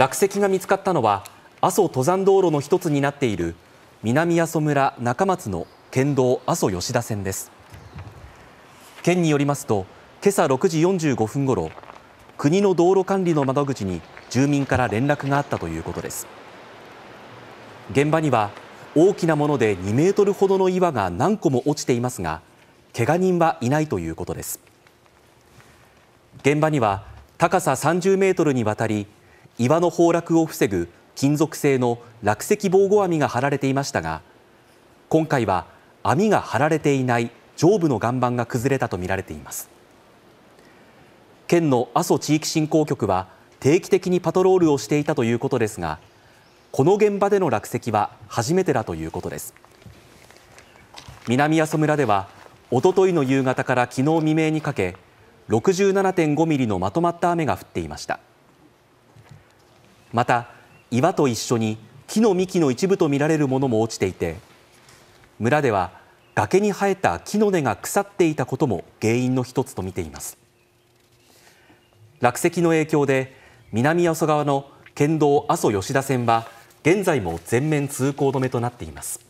落石が見つかったのは阿蘇登山道路の一つになっている南阿蘇村中松の県道阿蘇吉田線です県によりますと今朝6時45分ごろ国の道路管理の窓口に住民から連絡があったということです現場には大きなもので2メートルほどの岩が何個も落ちていますが怪我人はいないということです現場には高さ30メートルにわたり岩の崩落を防ぐ金属製の落石防護網が張られていましたが今回は網が張られていない上部の岩盤が崩れたとみられています県の阿蘇地域振興局は定期的にパトロールをしていたということですがこの現場での落石は初めてだということです南阿蘇村ではおとといの夕方から昨日未明にかけ67.5ミリのまとまった雨が降っていましたまた岩と一緒に木の幹の一部とみられるものも落ちていて村では崖に生えた木の根が腐っていたことも原因の一つと見ています落石の影響で南阿蘇川の県道阿蘇吉田線は現在も全面通行止めとなっています